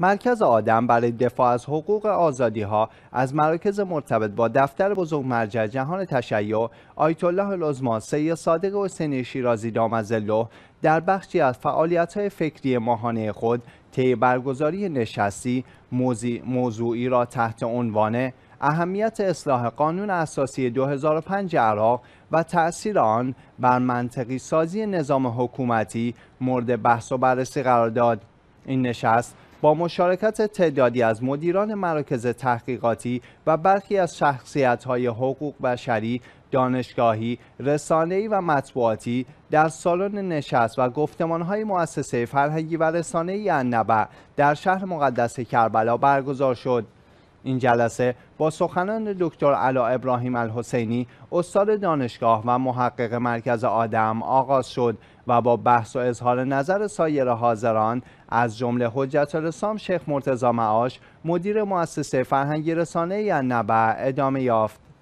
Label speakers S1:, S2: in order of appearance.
S1: مرکز آدم برای دفاع از حقوق آزادی ها از مراکز مرتبط با دفتر بزرگ مرجع جهان تشیع آیت الله العظما سید صادق حسینی شیرازی دامزلو در بخشی از فعالیت های فکری ماهانه خود طی برگزاری نشستی موضوعی را تحت عنوان اهمیت اصلاح قانون اساسی 2005 عراق و تأثیر آن بر منطقی سازی نظام حکومتی مورد بحث و بررسی قرار داد این نشست با مشارکت تعدادی از مدیران مراکز تحقیقاتی و برخی از های حقوق بشری دانشگاهی، رسانه‌ای و مطبوعاتی در سالن نشست و های مؤسسه فرهنگی و رسانه‌ای انبع در شهر مقدس کربلا برگزار شد. این جلسه با سخنان دکتر علا ابراهیم الحسینی استاد دانشگاه و محقق مرکز آدم آغاز شد و با بحث و اظهار نظر سایر حاضران از جمله حجت رسام شیخ مرتضی معاش مدیر مؤسسه فرهنگی رسانه یا نبع ادامه یافت